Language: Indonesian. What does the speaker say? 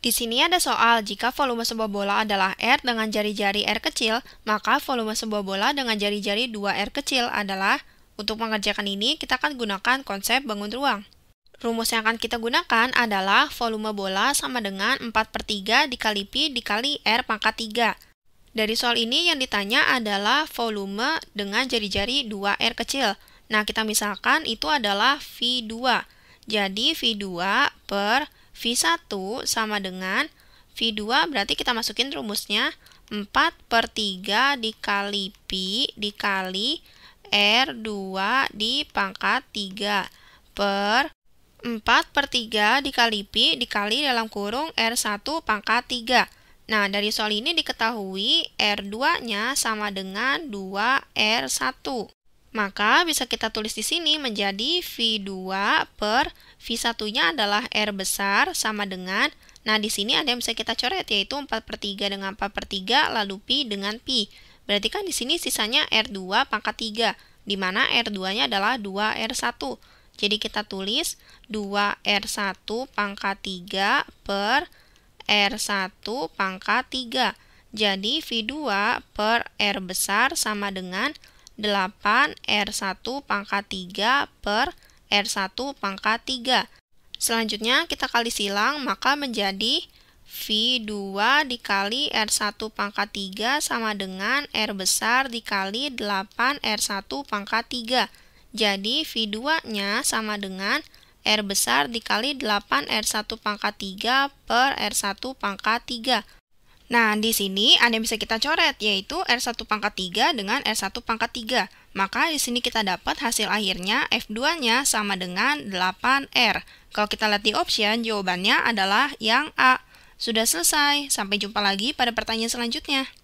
Di sini ada soal, jika volume sebuah bola adalah R dengan jari-jari R kecil, maka volume sebuah bola dengan jari-jari 2R kecil adalah, untuk mengerjakan ini kita akan gunakan konsep bangun ruang. Rumus yang akan kita gunakan adalah volume bola sama dengan 4 per 3 dikali Pi dikali R pangkat 3. Dari soal ini yang ditanya adalah volume dengan jari-jari 2R kecil. Nah, kita misalkan itu adalah V2. Jadi, V2 per V1 sama dengan V2 berarti kita masukin rumusnya 4 per 3 dikali Pi dikali R2 di pangkat 3 per 4 per 3 dikali Pi dikali dalam kurung R1 pangkat 3. Nah, dari soal ini diketahui R2-nya sama dengan 2R1. Maka bisa kita tulis di sini menjadi V2 per V1-nya adalah R besar sama dengan, nah di sini ada yang bisa kita coret yaitu 4 per 3 dengan 4 per 3 lalu Pi dengan Pi. Berarti kan di sini sisanya R2 pangkat 3, di mana R2-nya adalah 2R1. Jadi kita tulis 2R1 pangkat 3 per R1 pangkat 3. Jadi V2 per R besar sama dengan 8 R1 pangkat 3 per R1 pangkat 3. Selanjutnya kita kali silang maka menjadi V2 dikali R1 pangkat 3 sama dengan R besar dikali 8 R1 pangkat 3. Jadi V2-nya sama dengan R besar dikali 8 R1 pangkat 3 per R1 pangkat 3. Nah, di sini ada yang bisa kita coret, yaitu R1 pangkat 3 dengan R1 pangkat 3. Maka di sini kita dapat hasil akhirnya F2-nya sama dengan 8R. Kalau kita lihat di option, jawabannya adalah yang A. Sudah selesai, sampai jumpa lagi pada pertanyaan selanjutnya.